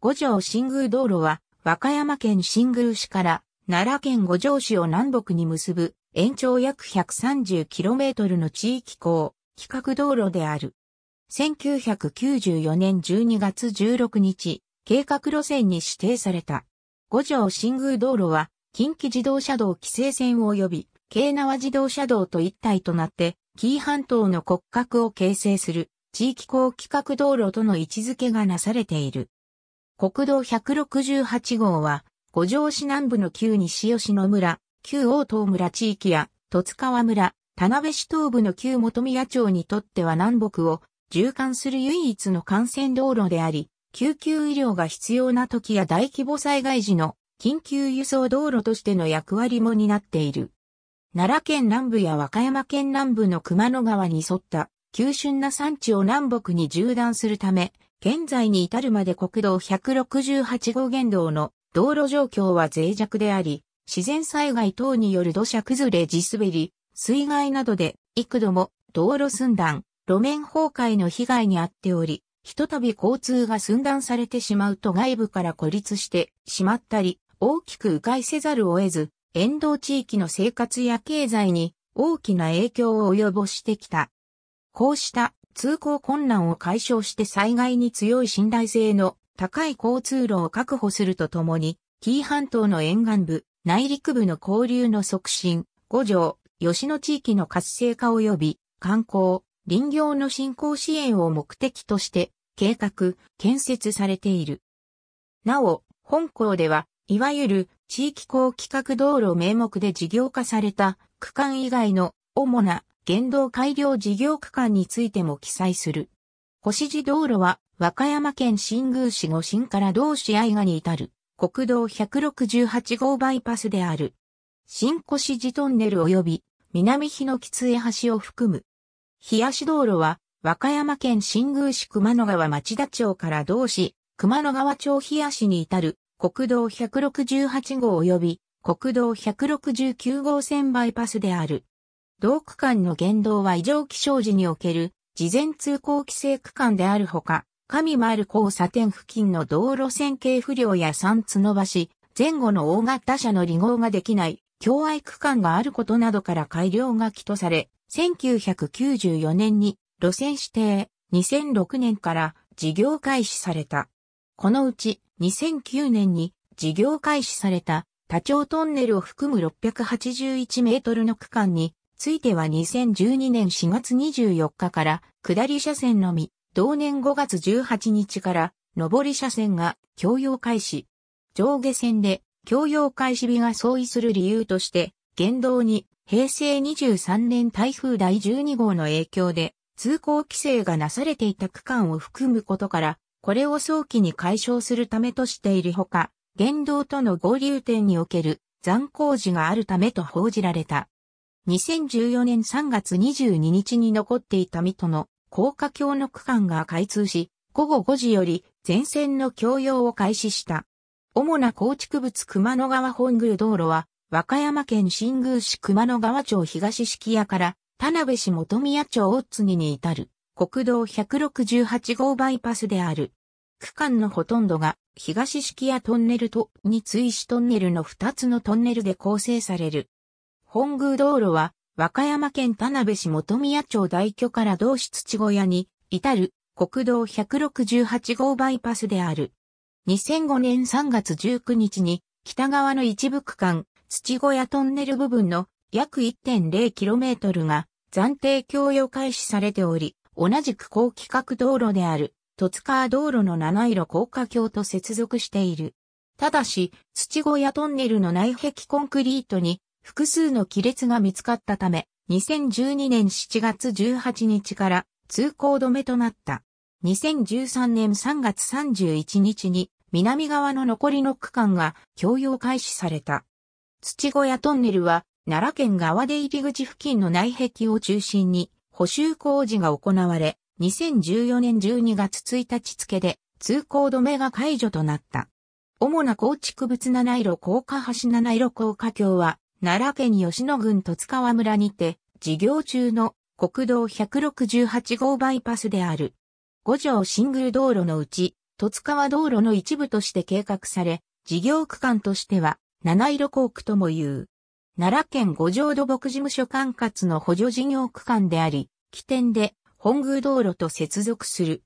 五条新宮道路は、和歌山県新宮市から奈良県五条市を南北に結ぶ延長約 130km の地域港、企画道路である。1994年12月16日、計画路線に指定された。五条新宮道路は、近畿自動車道規制線及び、京奈和自動車道と一体となって、紀伊半島の骨格を形成する地域港規格道路との位置づけがなされている。国道168号は、五条市南部の旧西吉野村、旧大東村地域や、戸津川村、田辺市東部の旧本宮町にとっては南北を縦貫する唯一の幹線道路であり、救急医療が必要な時や大規模災害時の緊急輸送道路としての役割も担っている。奈良県南部や和歌山県南部の熊野川に沿った急峻な山地を南北に縦断するため、現在に至るまで国道168号現道の道路状況は脆弱であり、自然災害等による土砂崩れ地滑り、水害などで幾度も道路寸断、路面崩壊の被害に遭っており、ひとたび交通が寸断されてしまうと外部から孤立してしまったり、大きく迂回せざるを得ず、沿道地域の生活や経済に大きな影響を及ぼしてきた。こうした通行困難を解消して災害に強い信頼性の高い交通路を確保するとともに、紀伊半島の沿岸部、内陸部の交流の促進、五条、吉野地域の活性化及び観光、林業の振興支援を目的として計画、建設されている。なお、本校では、いわゆる地域公規格道路名目で事業化された区間以外の主な原動改良事業区間についても記載する。越路道路は和歌山県新宮市五新から同市愛賀に至る国道168号バイパスである。新越路トンネル及び南日の津江橋を含む。日足道路は和歌山県新宮市熊野川町田町から同市熊野川町日足に至る国道168号及び国道169号線バイパスである。同区間の言動は異常気象時における事前通行規制区間であるほか、神丸交差点付近の道路線形不良や三つ伸ばし、前後の大型車の離合ができない境愛区間があることなどから改良が起とされ、1994年に路線指定、2006年から事業開始された。このうち2009年に事業開始された多長トンネルを含む681メートルの区間については2012年4月24日から下り車線のみ、同年5月18日から上り車線が共用開始。上下線で共用開始日が相違する理由として、言動に平成23年台風第12号の影響で通行規制がなされていた区間を含むことから、これを早期に解消するためとしているほか、言動との合流点における残光時があるためと報じられた。2014年3月22日に残っていた水戸の高架橋の区間が開通し、午後5時より全線の供用を開始した。主な構築物熊野川本宮道路は、和歌山県新宮市熊野川町東式屋から田辺市元宮町大津に至る国道168号バイパスである。区間のほとんどが東式やトンネルとに追試トンネルの2つのトンネルで構成される本宮道路は、和歌山県田辺市本宮町大居から同市土小屋に、至る国道168号バイパスである。2005年3月19日に、北側の一部区間、土小屋トンネル部分の約 1.0km が暫定供与開始されており、同じく高規格道路である、戸塚道路の七色高架橋と接続している。ただし、土小屋トンネルの内壁コンクリートに複数の亀裂が見つかったため、2012年7月18日から通行止めとなった。2013年3月31日に南側の残りの区間が供用開始された。土小屋トンネルは奈良県側で入り口付近の内壁を中心に補修工事が行われ、2014年12月1日付で通行止めが解除となった。主な構築物七色高架橋七色高架橋は奈良県吉野郡十津川村にて、事業中の国道168号バイパスである。五条シングル道路のうち、十津川道路の一部として計画され、事業区間としては、七色工区とも言う。奈良県五条土木事務所管轄の補助事業区間であり、起点で本宮道路と接続する。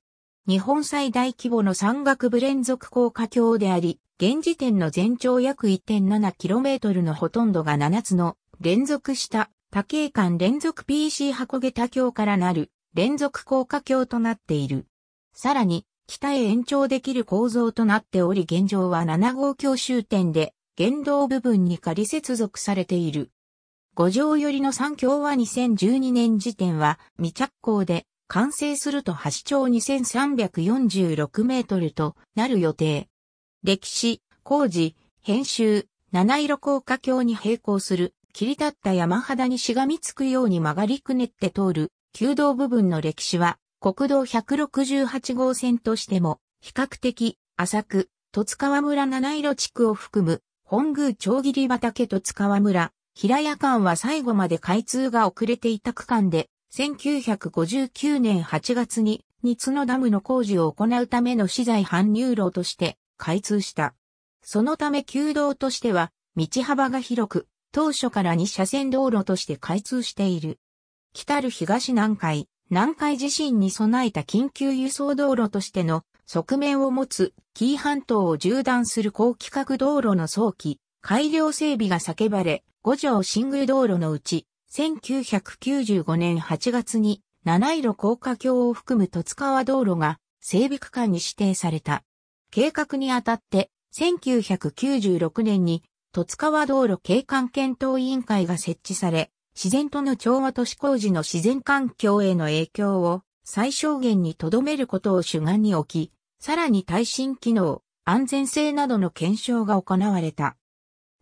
日本最大規模の山岳部連続高架橋であり、現時点の全長約 1.7km のほとんどが7つの連続した多形間連続 PC 箱桁橋からなる連続高架橋となっている。さらに、北へ延長できる構造となっており現状は7号橋終点で、原動部分に仮接続されている。五条寄りの三橋は2012年時点は未着工で、完成すると橋長2346メートルとなる予定。歴史、工事、編集、七色高架橋に並行する、切り立った山肌にしがみつくように曲がりくねって通る、旧道部分の歴史は、国道168号線としても、比較的、浅く、戸津川村七色地区を含む、本宮町切畑戸津川村、平屋間は最後まで開通が遅れていた区間で、1959年8月に、日野ダムの工事を行うための資材搬入路として、開通した。そのため旧道としては、道幅が広く、当初から2車線道路として開通している。来る東南海、南海地震に備えた緊急輸送道路としての側面を持つ紀伊半島を縦断する高規格道路の早期、改良整備が叫ばれ、五条新宮道路のうち、1995年8月に七色高架橋を含む十津川道路が整備区間に指定された。計画にあたって、1996年に、十津川道路景観検討委員会が設置され、自然との調和都市工事の自然環境への影響を最小限に留めることを主眼に置き、さらに耐震機能、安全性などの検証が行われた。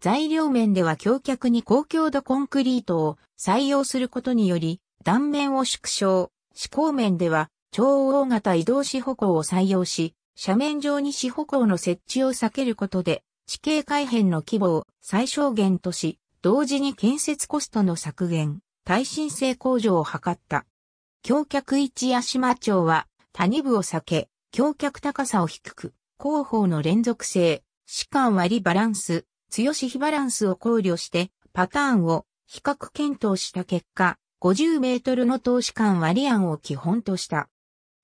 材料面では橋脚に高強度コンクリートを採用することにより、断面を縮小、思考面では超大型移動し歩行を採用し、斜面上に四歩行の設置を避けることで、地形改変の規模を最小限とし、同時に建設コストの削減、耐震性向上を図った。橋脚一八島町は、谷部を避け、橋脚高さを低く、広報の連続性、士官割バランス、強し比バランスを考慮して、パターンを比較検討した結果、50メートルの投資間割案を基本とした。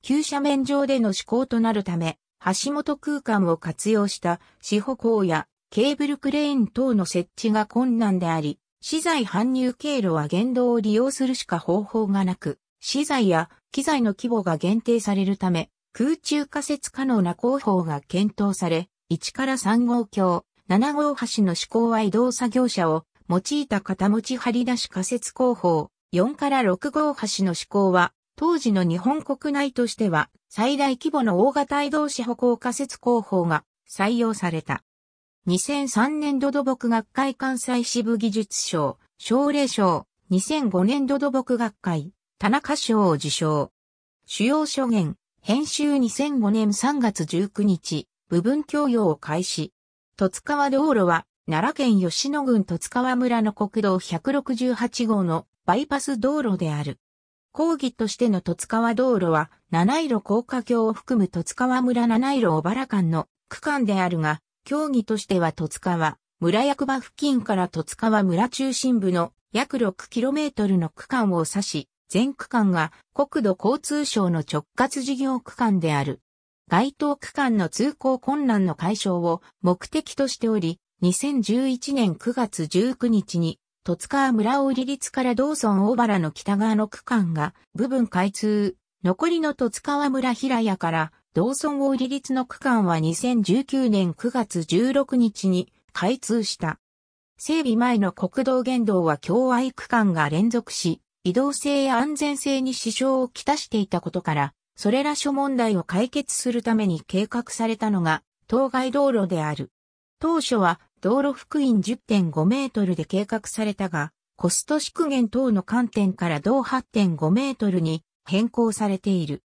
急斜面上での施行となるため、橋本空間を活用した四歩行やケーブルクレーン等の設置が困難であり、資材搬入経路は原動を利用するしか方法がなく、資材や機材の規模が限定されるため、空中仮設可能な工法が検討され、1から3号橋、7号橋の施行は移動作業者を用いた片持ち張り出し仮設工法、4から6号橋の施行は当時の日本国内としては最大規模の大型移動車歩行仮設工法が採用された。2003年度土木学会関西支部技術賞、奨励賞、2005年度土木学会、田中賞を受賞。主要所言、編集2005年3月19日、部分供与を開始。戸津川道路は、奈良県吉野郡戸津川村の国道168号のバイパス道路である。講義としての戸津川道路は、七色高架橋を含む戸津川村七色小原間の区間であるが、競技としては戸津川、村役場付近から戸津川村中心部の約 6km の区間を指し、全区間が国土交通省の直轄事業区間である。該当区間の通行困難の解消を目的としており、2011年9月19日に戸塚村を入立から道村大原の北側の区間が部分開通。残りの戸塚村平屋から道村大入立の区間は2019年9月16日に開通した。整備前の国道原道は共愛区間が連続し、移動性や安全性に支障をきたしていたことから、それら諸問題を解決するために計画されたのが、当該道路である。当初は道路幅員10.5メートルで計画されたが、コスト縮減等の観点から同8.5メートルに変更されている。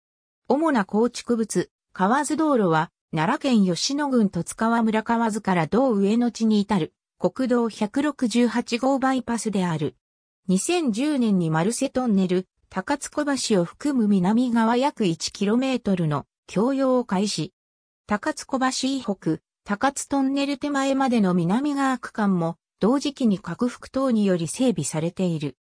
主な構築物、河津道路は、奈良県吉野郡戸塚川村河津から道上野地に至る、国道168号バイパスである。2010年にマルセトンネル、高津小橋を含む南側約 1km の共用を開始。高津小橋以北、高津トンネル手前までの南側区間も、同時期に拡幅等により整備されている。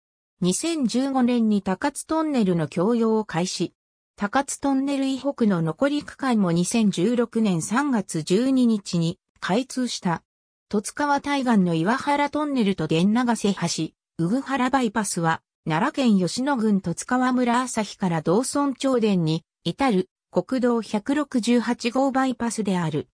2015年に高津トンネルの供用を開始。高津トンネル以北の残り区間も2016年3月12日に開通した。戸津川対岸の岩原トンネルと伝長瀬橋、宇ぐ原バイパスは、奈良県吉野郡戸津川村日から道村町電に至る国道168号バイパスである。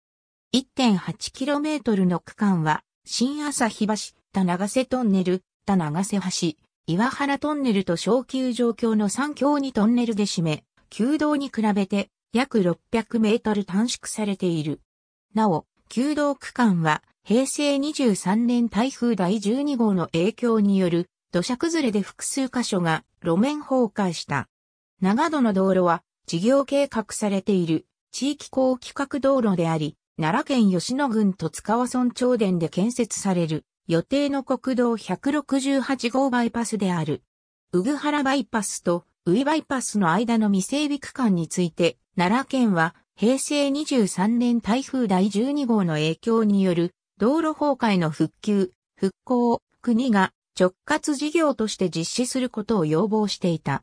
1.8km の区間は、新朝日橋、田長瀬トンネル、田長瀬橋、岩原トンネルと小球状況の3強にトンネルで締め、旧道に比べて約600メートル短縮されている。なお、旧道区間は平成23年台風第12号の影響による土砂崩れで複数箇所が路面崩壊した。長野の道路は事業計画されている地域公規格道路であり、奈良県吉野郡戸塚和村町田で建設される予定の国道168号バイパスである。宇久原バイパスとウ井バイパスの間の未整備区間について、奈良県は平成23年台風第12号の影響による道路崩壊の復旧、復興を国が直轄事業として実施することを要望していた。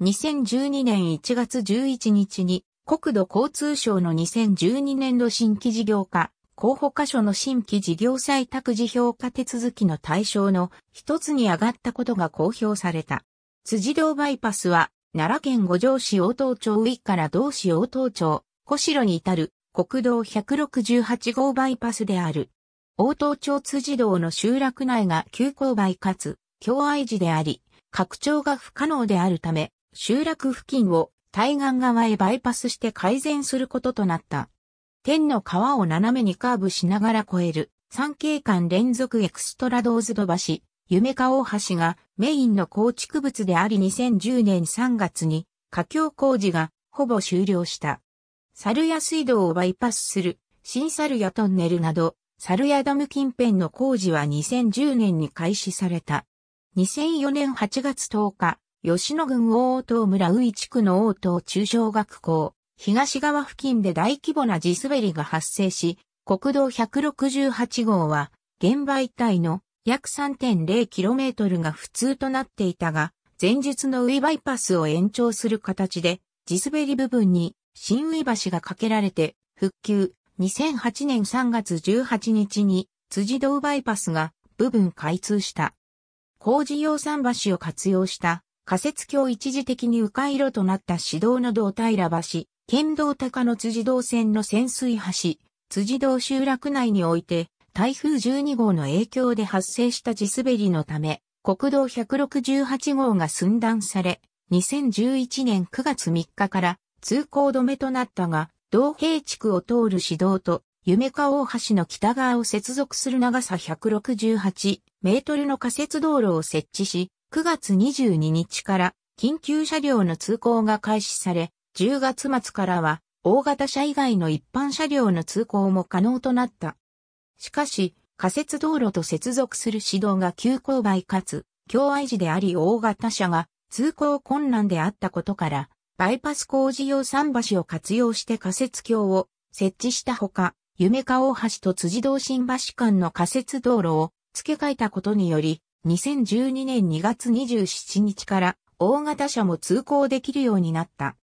2012年1月11日に国土交通省の2012年度新規事業化、候補箇所の新規事業採択時評価手続きの対象の一つに上がったことが公表された。辻堂バイパスは、奈良県五条市大東町上から同市大東町、小城に至る国道168号バイパスである。大東町辻堂の集落内が急勾配かつ、境愛時であり、拡張が不可能であるため、集落付近を対岸側へバイパスして改善することとなった。天の川を斜めにカーブしながら越える、三景間連続エクストラドーズド橋、夢川大橋がメインの構築物であり2010年3月に、架橋工事がほぼ終了した。猿屋水道をバイパスする、新猿屋トンネルなど、猿屋ダム近辺の工事は2010年に開始された。2004年8月10日、吉野郡大東島村宇井地区の大島中小学校、東側付近で大規模な地滑りが発生し、国道168号は、現場一帯の約 3.0km が普通となっていたが、前日のウイバイパスを延長する形で、地滑り部分に新ウイ橋が架けられて、復旧、2008年3月18日に辻堂バイパスが部分開通した。工事用桟橋を活用した仮設橋一時的に迂回路となった市道の道平橋、県道高の辻道線の潜水橋、辻道集落内において、台風12号の影響で発生した地滑りのため、国道168号が寸断され、2011年9月3日から通行止めとなったが、道平地区を通る市道と、夢川大橋の北側を接続する長さ168メートルの仮設道路を設置し、9月22日から緊急車両の通行が開始され、10月末からは大型車以外の一般車両の通行も可能となった。しかし、仮設道路と接続する市道が急勾配かつ、境愛時であり大型車が通行困難であったことから、バイパス工事用桟橋を活用して仮設橋を設置したほか、夢川大橋と辻堂新橋間の仮設道路を付け替えたことにより、2012年2月27日から大型車も通行できるようになった。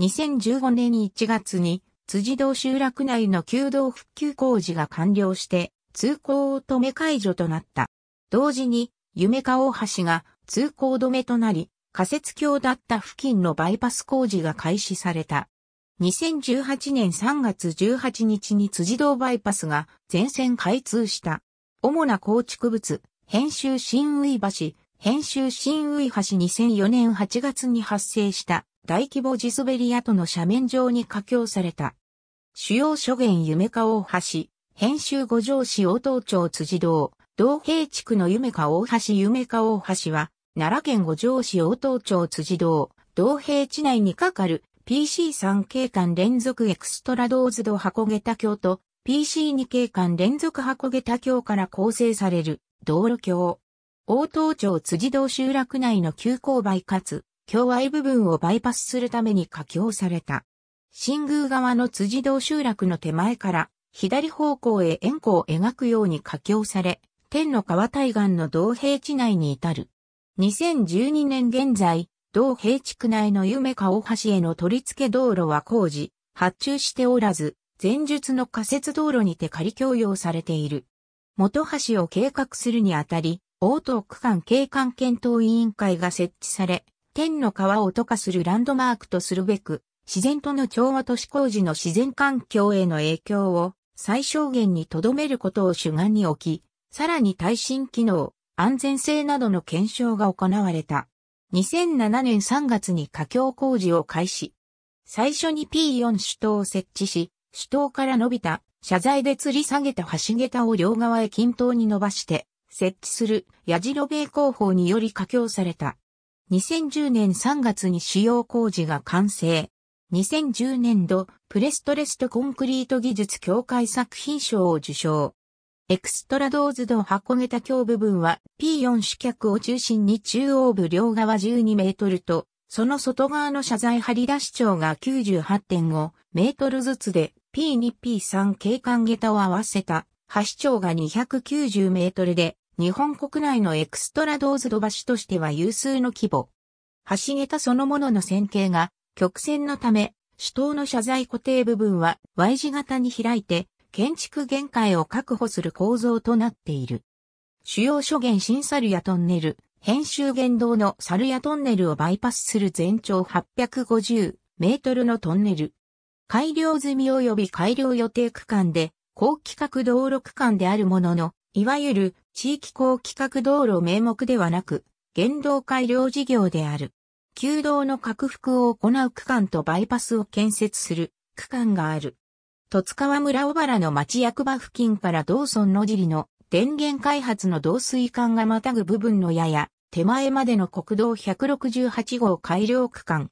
2015年1月に辻堂集落内の旧道復旧工事が完了して通行を止め解除となった。同時に夢川大橋が通行止めとなり、仮設橋だった付近のバイパス工事が開始された。2018年3月18日に辻堂バイパスが全線開通した。主な構築物、編集新ウ橋、編集新ウ橋2004年8月に発生した大規模地滑り跡の斜面上に架橋された。主要諸元夢川大橋、編集五条市大東町辻堂、同平地区の夢川大橋夢川大橋は、奈良県五条市大東町辻堂、同平地内にかかる PC3 景観連続エクストラドーズド箱桁橋と PC2 景観連続箱桁橋から構成される道路橋。大東町辻堂集落内の急勾配かつ、境愛部分をバイパスするために架橋された。新宮側の辻堂集落の手前から、左方向へ円弧を描くように架橋され、天の川対岸の同平地内に至る。2012年現在、同平地区内の夢か大橋への取り付け道路は工事、発注しておらず、前述の仮設道路にて仮供用されている。元橋を計画するにあたり、大東区間景観検討委員会が設置され、天の川を溶かするランドマークとするべく、自然との調和都市工事の自然環境への影響を最小限に留めることを主眼に置き、さらに耐震機能、安全性などの検証が行われた。2007年3月に架橋工事を開始。最初に P4 首都を設置し、首都から伸びた謝罪で吊り下げた橋桁を両側へ均等に伸ばして、設置する、矢印米工法により架橋された。2010年3月に使用工事が完成。2010年度、プレストレストコンクリート技術協会作品賞を受賞。エクストラドーズド箱桁橋部分は P4 主脚を中心に中央部両側12メートルと、その外側の謝罪張り出し長が98.5メートルずつで P2P3 警官下駄を合わせた橋長が290メートルで、日本国内のエクストラドーズド橋としては有数の規模。橋桁そのものの線形が曲線のため、主都の謝罪固定部分は Y 字型に開いて、建築限界を確保する構造となっている。主要諸元新猿ルヤトンネル、編集言動のサルヤトンネルをバイパスする全長850メートルのトンネル。改良済み及び改良予定区間で、高規格道路区間であるものの、いわゆる地域高規格道路名目ではなく、原道改良事業である。旧道の拡幅を行う区間とバイパスを建設する区間がある。戸津川村小原の町役場付近から道村野尻の電源開発の導水管がまたぐ部分のやや手前までの国道168号改良区間。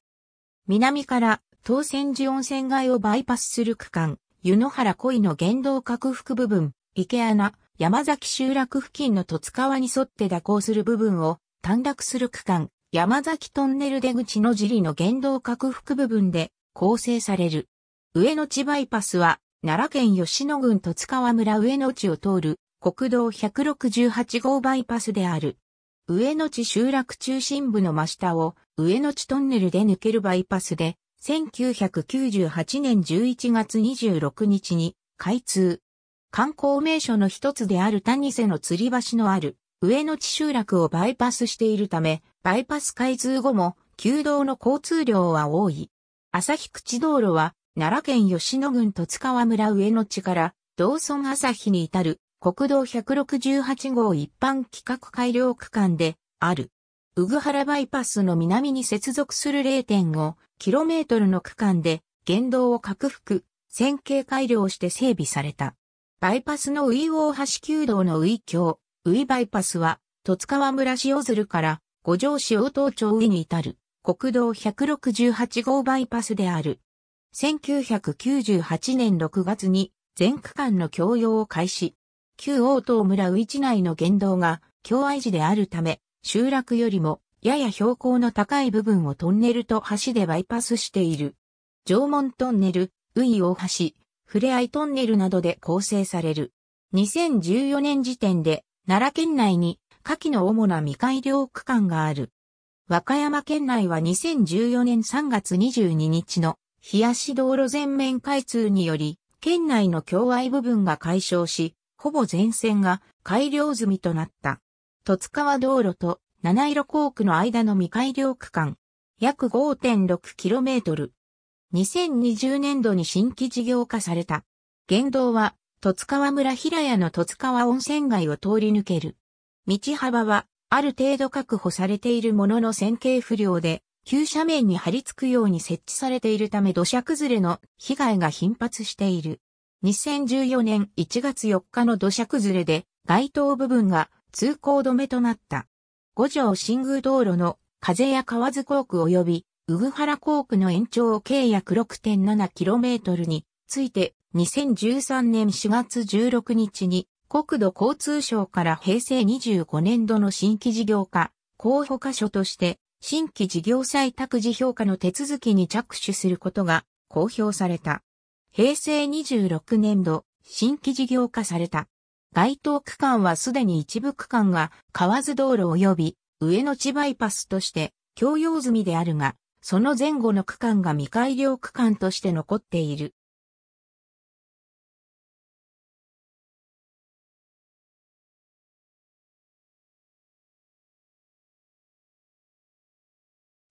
南から当泉寺温泉街をバイパスする区間、湯野原恋の原動拡幅部分、池穴、山崎集落付近の戸津川に沿って蛇行する部分を短絡する区間、山崎トンネル出口の尻の原動拡幅部分で構成される。上野地バイパスは、奈良県吉野郡戸津川村上野地を通る国道168号バイパスである。上野地集落中心部の真下を上野地トンネルで抜けるバイパスで、1998年11月26日に開通。観光名所の一つである谷瀬の吊り橋のある上野地集落をバイパスしているため、バイパス開通後も旧道の交通量は多い。旭口道路は奈良県吉野郡十塚川村上野地から道村朝日に至る国道168号一般規格改良区間である。宇久原バイパスの南に接続する0.5 km の区間で、原道を拡幅、線形改良して整備された。バイパスのウ大橋旧道のウ橋、ウバイパスは、戸塚川村塩鶴から五条市大東町上に至る国道168号バイパスである。1998年6月に全区間の共用を開始。旧大東村ウ宇地内の原動が共愛寺であるため、集落よりもやや標高の高い部分をトンネルと橋でバイパスしている。縄文トンネル、ウイ大橋、ふれあいトンネルなどで構成される。2014年時点で奈良県内に夏季の主な未開良区間がある。和歌山県内は2014年3月22日の冷やし道路全面開通により、県内の境愛部分が解消し、ほぼ全線が改良済みとなった。十津川道路と七色校区の間の未改良区間、約 5.6km。2020年度に新規事業化された。原道は、戸塚川村平屋の戸塚川温泉街を通り抜ける。道幅は、ある程度確保されているものの線形不良で、急斜面に張り付くように設置されているため土砂崩れの被害が頻発している。2014年1月4日の土砂崩れで、街頭部分が通行止めとなった。五条新宮道路の風や河津港区及び宇ぐ原港区の延長計約 6.7km について2013年4月16日に国土交通省から平成25年度の新規事業化、候補箇所として新規事業採択時評価の手続きに着手することが公表された。平成26年度新規事業化された。該当区間はすでに一部区間が河津道路及び上野地バイパスとして共用済みであるが、その前後の区間が未改良区間として残っている。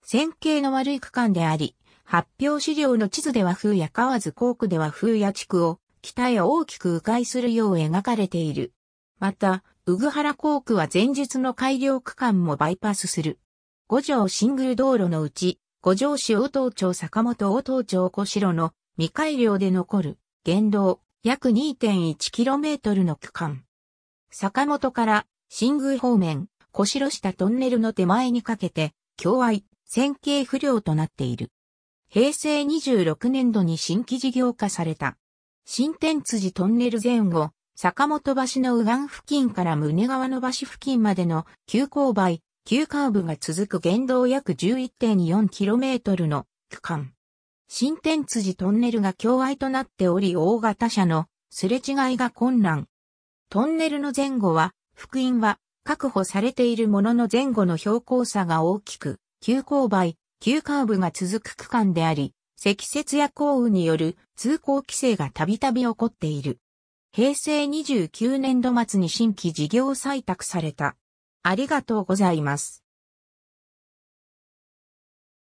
線形の悪い区間であり、発表資料の地図では風や河津工区では風や地区を、北へ大きく迂回するよう描かれている。また、うぐはら空区は前述の改良区間もバイパスする。五条シングル道路のうち、五条市大東町坂本大東町小城の未改良で残る、原道、約 2.1km の区間。坂本から新宮方面、小城下トンネルの手前にかけて、境愛、線形不良となっている。平成26年度に新規事業化された。新天辻トンネル前後、坂本橋の右岸付近から胸川の橋付近までの急勾配、急カーブが続く原動約 11.4km の区間。新天辻トンネルが境愛となっており大型車のすれ違いが困難。トンネルの前後は、福音は確保されているものの前後の標高差が大きく、急勾配、急カーブが続く区間であり、積雪や降雨による通行規制がたびたび起こっている。平成29年度末に新規事業採択された。ありがとうございます。